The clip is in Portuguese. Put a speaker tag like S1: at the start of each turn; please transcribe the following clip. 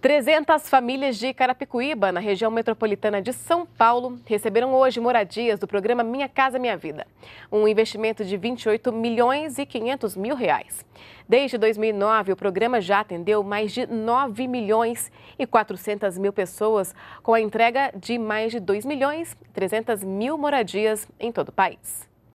S1: 300 famílias de Carapicuíba, na região metropolitana de São Paulo, receberam hoje moradias do programa Minha Casa Minha Vida, um investimento de 28 milhões e 500 mil reais. Desde 2009, o programa já atendeu mais de 9 milhões e 400 mil pessoas, com a entrega de mais de 2 milhões e 300 mil moradias em todo o país.